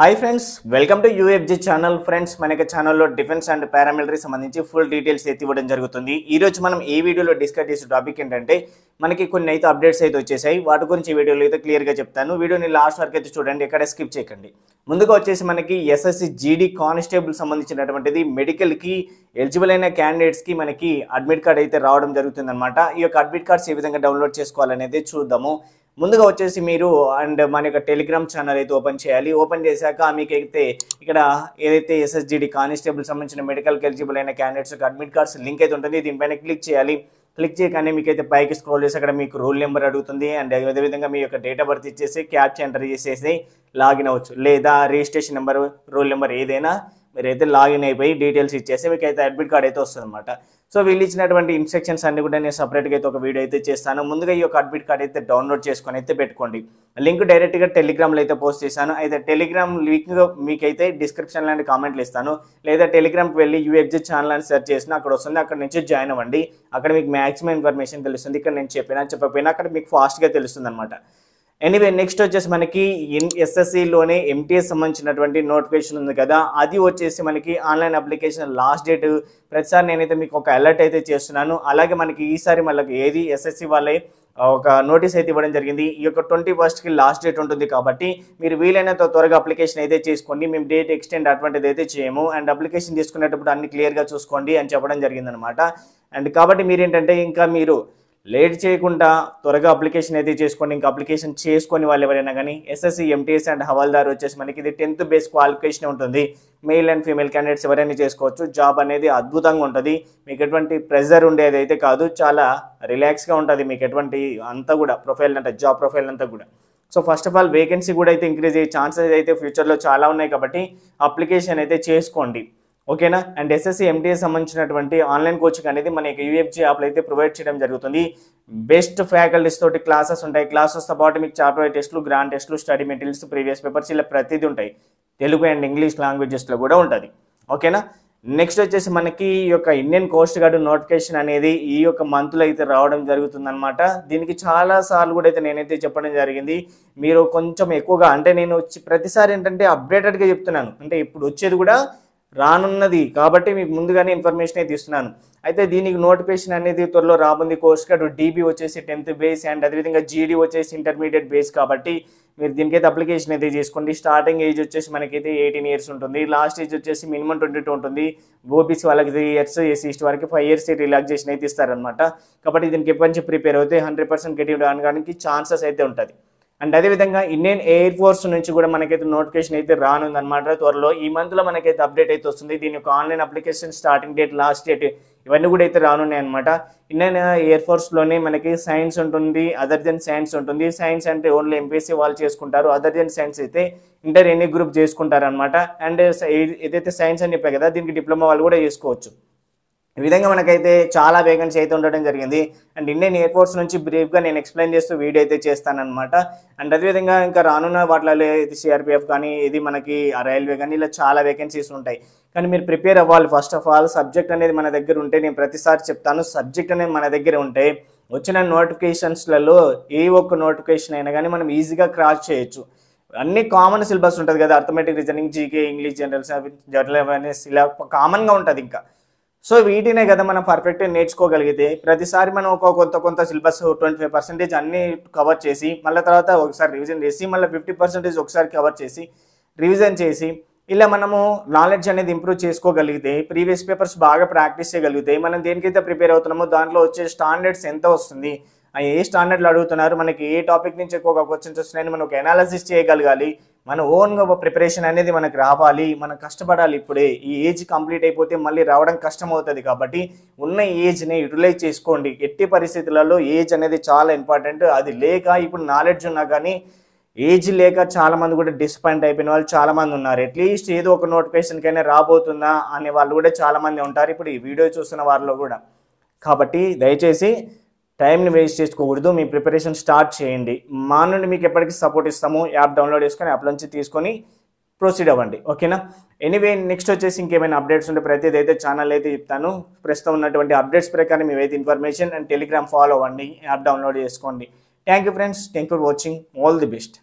hi friends welcome to UFG channel friends మనకి ఛానల్లో defence and paramilitary సంబంధించి full details అయితే ఇవ్వడం జరుగుతుంది ఈరోజు మనం ఏ వీడియోలో డిస్కస్ చేసే టాపిక్ ఏంటంటే మనకి కొన్ని అయితే అప్డేట్స్ అయితే వచ్చేసాయి వాటి గురించి ఈ వీడియోలో అయితే క్లియర్గా చెప్తాను వీడియోని లాస్ట్ వరకు అయితే చూడండి ఎక్కడ స్కిప్ చేయకండి ముందుగా వచ్చేసి మనకి ఎస్ఎస్సి జీడీ కానిస్టేబుల్ సంబంధించినటువంటిది మెడికల్కి ఎలిజిబుల్ అయిన క్యాండిడేట్స్కి మనకి అడ్మిట్ కార్డ్ అయితే రావడం జరుగుతుందన్నమాట ఈ యొక్క అడ్మిట్ కార్డ్స్ ఏ విధంగా డౌన్లోడ్ చేసుకోవాలనేది చూద్దాము ముందుగా వచ్చేసి మీరు అండ్ మన యొక్క టెలిగ్రామ్ ఛానల్ అయితే ఓపెన్ చేయాలి ఓపెన్ చేశాక మీకైతే ఇక్కడ ఏదైతే ఎస్ఎస్జిడి కానిస్టేబుల్ సంబంధించిన మెడికల్కి ఎలిజిబుల్ అయిన క్యాండిడేట్స్ అడ్మిట్ కార్డ్స్ లింక్ అయితే ఉంటుంది దీనిపైన క్లిక్ చేయాలి క్లిక్ చేయగానే మీకైతే పైకి స్క్రోల్ చేసి అక్కడ మీకు రోల్ నెంబర్ అడుగుతుంది అండ్ అదేవిధంగా మీ యొక్క డేట్ ఆఫ్ బర్త్ ఇచ్చేసి క్యాప్చ ఎంటర్ చేసేసి లాగిన్ అవ్వచ్చు లేదా రిజిస్ట్రేషన్ నెంబర్ రోల్ నెంబర్ ఏదైనా మీరైతే లాగిన్ అయిపోయి డీటెయిల్స్ ఇచ్చేసి మీకు అయితే అడ్మిట్ కార్డ్ అయితే వస్తుంది అనమాట సో వీళ్ళు ఇచ్చినటువంటి ఇన్స్ట్రక్షన్స్ అన్ని కూడా నేను సపరేట్గా అయితే ఒక వీడియో అయితే చేస్తాను ముందుగా ఈ యొక్క అడ్మిట్ కార్డ్ అయితే డౌన్లోడ్ చేసుకొని అయితే పెట్టుకోండి లింక్ డైరెక్ట్గా టెలిగ్రామ్లో అయితే పోస్ట్ చేశాను అయితే టెలిగ్రామ్ లింక్ మీకైతే డిస్క్రిప్షన్ లాంటి కామెంట్లు ఇస్తాను లేదా టెలిగ్రామ్కి వెళ్ళి యూఎఫ్జి ఛానల్ అని సెర్చ్ చేసిన అక్కడ వస్తుంది అక్కడ నుంచి జాయిన్ అవ్వండి అక్కడ మీకు మ్యాక్సిమం ఇన్ఫర్మేషన్ తెలుస్తుంది ఇక్కడ నేను చెప్పినా చెప్పకపోయినా అక్కడ మీకు ఫాస్ట్గా తెలుస్తుంది అనమాట ఎనీవే నెక్స్ట్ వచ్చేసి మనకి ఎస్ఎస్సిలోనే ఎంటీఎస్ సంబంధించినటువంటి నోటిఫికేషన్ ఉంది కదా అది వచ్చేసి మనకి ఆన్లైన్ అప్లికేషన్ లాస్ట్ డేట్ ప్రతిసారి నేనైతే మీకు ఒక అలర్ట్ అయితే చేస్తున్నాను అలాగే మనకి ఈసారి మళ్ళీ ఏది ఎస్ఎస్సి వాళ్ళే ఒక నోటీస్ అయితే ఇవ్వడం జరిగింది ఈ యొక్క ట్వంటీ ఫస్ట్కి లాస్ట్ డేట్ ఉంటుంది కాబట్టి మీరు వీలైనంత త్వరగా అప్లికేషన్ అయితే చేసుకోండి మేము డేట్ ఎక్స్టెండ్ అటువంటిది అయితే చేయము అండ్ అప్లికేషన్ తీసుకునేటప్పుడు అన్ని క్లియర్గా చూసుకోండి అని చెప్పడం జరిగిందనమాట అండ్ కాబట్టి మీరు ఏంటంటే ఇంకా మీరు లేట్ చేయకుండా త్వరగా అప్లికేషన్ అయితే చేసుకోండి ఇంకా అప్లికేషన్ చేసుకొని వాళ్ళు ఎవరైనా కానీ ఎస్ఎస్సి ఎంటీఎస్ అండ్ హవాల్దారు వచ్చేసి మనకి ఇది టెన్త్ బేస్ క్వాలిఫికేషన్ ఉంటుంది మెయిల్ అండ్ ఫీమేల్ క్యాండిడేట్స్ ఎవరైనా చేసుకోవచ్చు జాబ్ అనేది అద్భుతంగా ఉంటుంది మీకు ఎటువంటి ప్రెజర్ ఉండేది అయితే కాదు చాలా రిలాక్స్గా ఉంటుంది మీకు ఎటువంటి అంతా కూడా ప్రొఫైల్ అంటే జాబ్ ప్రొఫైల్ అంతా కూడా so first of all vacancy కూడా అయితే ఇంక్రీజ్ అయ్యే ఛాన్సెస్ అయితే ఫ్యూచర్లో చాలా ఉన్నాయి కాబట్టి అప్లికేషన్ అయితే చేసుకోండి ఓకేనా అండ్ ఎస్ఎస్సి ఎంటీఏ సంబంధించినటువంటి ఆన్లైన్ కోచింగ్ అనేది మనకి యూఎఫ్జీ యాప్లో అయితే ప్రొవైడ్ చేయడం జరుగుతుంది బెస్ట్ ఫ్యాకల్టీస్ తోటి క్లాసెస్ ఉంటాయి క్లాసెస్తో పాటు మీకు చాప్టర్ టెస్టులు గ్రాండ్ టెస్టులు స్టడీ మెటీరియల్స్ ప్రీవియస్ పేపర్స్ ఇలా ప్రతిదీ ఉంటాయి తెలుగు అండ్ ఇంగ్లీష్ లాంగ్వేజెస్లో కూడా ఉంటుంది ఓకేనా నెక్స్ట్ వచ్చేసి మనకి ఈ యొక్క ఇండియన్ కోస్ట్ గార్డ్ నోటిఫికేషన్ అనేది ఈ యొక్క మంత్లో అయితే రావడం జరుగుతుంది అనమాట దీనికి చాలా సార్లు కూడా అయితే నేనైతే చెప్పడం జరిగింది మీరు కొంచెం ఎక్కువగా అంటే నేను ప్రతిసారి ఏంటంటే అప్డేటెడ్గా చెప్తున్నాను అంటే ఇప్పుడు వచ్చేది కూడా రానున్నది కాబట్టి మీకు ముందుగానే ఇన్ఫర్మేషన్ అయితే ఇస్తున్నాను అయితే దీనికి నోటిఫికేషన్ అనేది త్వరలో రాబోంది కోర్స్ కార్డు డీబీ వచ్చేసి టెన్త్ బేస్ అండ్ అదేవిధంగా జీడీ వచ్చేసి ఇంటర్మీడియట్ బేస్ కాబట్టి మీరు దీనికైతే అప్లికేషన్ అయితే చేసుకోండి స్టార్టింగ్ ఏజ్ వచ్చేసి మనకైతే ఎయిటీన్ ఇయర్స్ ఉంటుంది లాస్ట్ ఏజ్ వచ్చేసి మినిమం ట్వంటీ టూ ఉంటుంది ఓబీసీ వాళ్ళకి త్రీ ఇయర్స్ ఎస్సీ వరకు ఫైవ్ ఇయర్స్ రిలాక్సేషన్ అయితే ఇస్తారనమాట కాబట్టి దీనికి ఎప్పటి నుంచి ప్రిపేర్ అయితే హండ్రెడ్ పర్సెంట్ గెటివ్ రావడానికి ఛాన్సెస్ అయితే ఉంటుంది అండ్ అదేవిధంగా ఇండియన్ ఎయిర్ ఫోర్స్ నుంచి కూడా మనకైతే నోటిఫికేషన్ అయితే రానుంది అనమాట త్వరలో ఈ మంత్లో మనకైతే అప్డేట్ అయితే వస్తుంది దీని యొక్క online application starting date last date ఇవన్నీ కూడా అయితే రానున్నాయి అనమాట ఇండియన్ ఎయిర్ ఫోర్స్లోనే మనకి సైన్స్ ఉంటుంది అదర్ దెన్ సైన్స్ ఉంటుంది సైన్స్ అంటే ఓన్లీ ఎంపీసీ వాళ్ళు చేసుకుంటారు అదర్ దెన్ సైన్స్ అయితే ఇంటర్ ఎన్ని గ్రూప్ చేసుకుంటారు అనమాట అండ్ ఏదైతే సైన్స్ అని చెప్పాయి కదా దీనికి డిప్లొమా వాళ్ళు కూడా చేసుకోవచ్చు ఈ విధంగా మనకైతే చాలా వేకెన్సీ అయితే ఉండడం జరిగింది అండ్ ఇండియన్ ఎయిర్ ఫోర్స్ నుంచి బ్రీఫ్గా నేను ఎక్స్ప్లెయిన్ చేస్తూ వీడియో అయితే చేస్తానమాట అండ్ అదేవిధంగా ఇంకా రానున్న వాటిలో ఇది సిఆర్పిఎఫ్ కానీ ఇది మనకి రైల్వే కానీ ఇలా చాలా వేకెన్సీస్ ఉంటాయి కానీ మీరు ప్రిపేర్ అవ్వాలి ఫస్ట్ ఆఫ్ ఆల్ సబ్జెక్ట్ అనేది మన దగ్గర ఉంటే నేను ప్రతిసారి చెప్తాను సబ్జెక్ట్ అనేది మన దగ్గర ఉంటే వచ్చిన నోటిఫికేషన్స్లలో ఏ ఒక్క నోటిఫికేషన్ అయినా కానీ మనం ఈజీగా క్రాస్ చేయొచ్చు అన్ని కామన్ సిలబస్ ఉంటుంది కదా arithmetic reasoning GK English general general awareness ఇలా కామన్గా ఉంటుంది ఇంకా సో వీటినే కదా మనం పర్ఫెక్ట్గా నేర్చుకోగలిగితే ప్రతిసారి మనం ఒక కొంత కొంత సిలబస్ ట్వంటీ ఫైవ్ పర్సెంటేజ్ అన్ని కవర్ చేసి మళ్ళీ తర్వాత ఒకసారి రివిజన్ చేసి మళ్ళీ ఫిఫ్టీ పర్సెంటేజ్ ఒకసారి కవర్ చేసి రివిజన్ చేసి ఇలా మనము నాలెడ్జ్ అనేది ఇంప్రూవ్ చేసుకోగలిగితే ప్రీవియస్ పేపర్స్ బాగా ప్రాక్టీస్ చేయగలిగితే మనం దేనికైతే ప్రిపేర్ అవుతున్నామో దాంట్లో వచ్చే స్టాండర్డ్స్ ఎంత వస్తుంది ఏ స్టాండర్డ్లు అడుగుతున్నారు మనకి ఏ టాపిక్ నుంచి ఎక్కువగా క్వశ్చన్స్ వస్తున్నాయని మనం ఒక అనాలిసిస్ చేయగలగాలి మన ఓన్గా ప్రిపరేషన్ అనేది మనకు రావాలి మనం కష్టపడాలి ఇప్పుడే ఈ ఏజ్ కంప్లీట్ అయిపోతే మళ్ళీ రావడం కష్టం అవుతుంది కాబట్టి ఉన్న ఏజ్ని యూటిలైజ్ చేసుకోండి ఎట్టి పరిస్థితులలో ఏజ్ అనేది చాలా ఇంపార్టెంట్ అది లేక ఇప్పుడు నాలెడ్జ్ ఉన్నా కానీ ఏజ్ లేక చాలామంది కూడా డిసప్పాయింట్ అయిపోయిన వాళ్ళు చాలామంది ఉన్నారు అట్లీస్ట్ ఏదో ఒక నోటిఫికేషన్కైనా రాబోతుందా అనే వాళ్ళు కూడా చాలామంది ఉంటారు ఇప్పుడు ఈ వీడియో చూస్తున్న వారిలో కూడా కాబట్టి దయచేసి టైంని వేస్ట్ చేసుకోకూడదు మీ ప్రిపరేషన్ స్టార్ట్ చేయండి మా నుండి మీకు ఎప్పటికీ సపోర్ట్ ఇస్తాము యాప్ డౌన్లోడ్ చేసుకొని యాప్ నుంచి తీసుకొని ప్రొసీడ్ అవ్వండి ఓకేనా ఎనీవే నెక్స్ట్ వచ్చేసి ఇంకేమైనా అప్డేట్స్ ఉంటే ప్రతి అయితే ఛానల్ అయితే చెప్తాను ప్రస్తుతం ఉన్నటువంటి అప్డేట్స్ ప్రకారం మేమైతే ఇన్ఫర్మేషన్ అండ్ టెలిగ్రామ్ ఫాలో అవ్వండి యాప్ డౌన్లోడ్ చేసుకోండి thank you friends thank you watching all the best